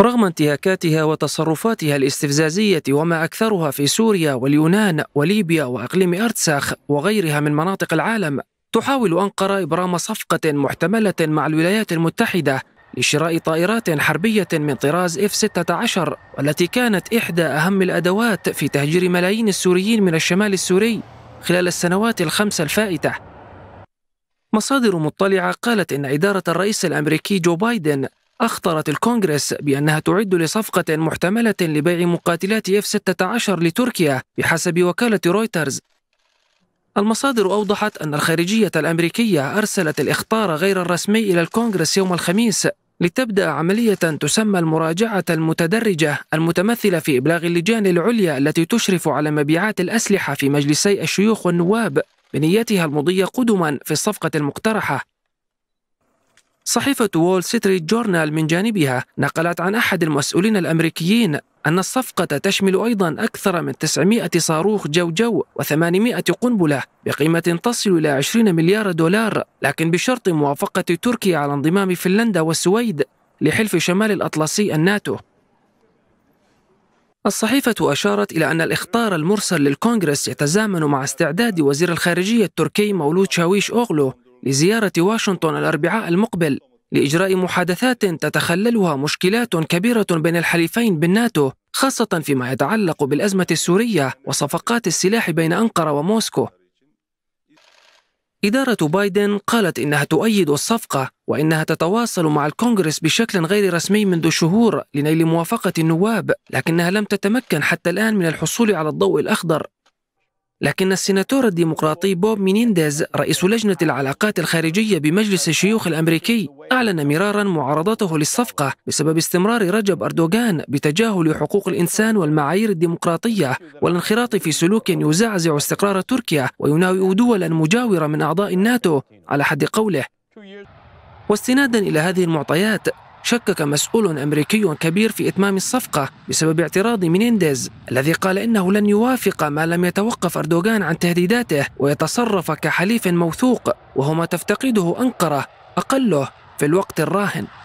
رغم انتهاكاتها وتصرفاتها الاستفزازية وما أكثرها في سوريا واليونان وليبيا وأقليم أرتساخ وغيرها من مناطق العالم تحاول أنقرة إبرام صفقة محتملة مع الولايات المتحدة لشراء طائرات حربية من طراز F-16 والتي كانت إحدى أهم الأدوات في تهجير ملايين السوريين من الشمال السوري خلال السنوات الخمس الفائتة مصادر مطلعة قالت إن إدارة الرئيس الأمريكي جو بايدن أخطرت الكونغرس بأنها تعد لصفقة محتملة لبيع مقاتلات F-16 لتركيا بحسب وكالة رويترز المصادر أوضحت أن الخارجية الأمريكية أرسلت الإخطار غير الرسمي إلى الكونغرس يوم الخميس لتبدأ عملية تسمى المراجعة المتدرجة المتمثلة في إبلاغ اللجان العليا التي تشرف على مبيعات الأسلحة في مجلسي الشيوخ والنواب بنيتها المضي قدما في الصفقة المقترحة صحيفة وول ستريت جورنال من جانبها نقلت عن أحد المسؤولين الأمريكيين أن الصفقة تشمل أيضا أكثر من 900 صاروخ جو جو و800 قنبلة بقيمة تصل إلى 20 مليار دولار لكن بشرط موافقة تركيا على انضمام فنلندا والسويد لحلف شمال الأطلسي الناتو الصحيفة أشارت إلى أن الإخطار المرسل للكونغرس يتزامن مع استعداد وزير الخارجية التركي مولود شاويش أوغلو لزيارة واشنطن الأربعاء المقبل لإجراء محادثات تتخللها مشكلات كبيرة بين الحليفين بالناتو خاصة فيما يتعلق بالأزمة السورية وصفقات السلاح بين أنقرة وموسكو إدارة بايدن قالت إنها تؤيد الصفقة وإنها تتواصل مع الكونغرس بشكل غير رسمي منذ شهور لنيل موافقة النواب لكنها لم تتمكن حتى الآن من الحصول على الضوء الأخضر لكن السيناتور الديمقراطي بوب مينينديز رئيس لجنة العلاقات الخارجية بمجلس الشيوخ الأمريكي أعلن مرارا معارضته للصفقة بسبب استمرار رجب أردوغان بتجاهل حقوق الإنسان والمعايير الديمقراطية والانخراط في سلوك يزعزع استقرار تركيا ويناوئ دولا مجاورة من أعضاء الناتو على حد قوله واستنادا إلى هذه المعطيات شكك مسؤول أمريكي كبير في إتمام الصفقة بسبب اعتراض مينينديز الذي قال إنه لن يوافق ما لم يتوقف أردوغان عن تهديداته ويتصرف كحليف موثوق وهو ما تفتقده أنقرة أقله في الوقت الراهن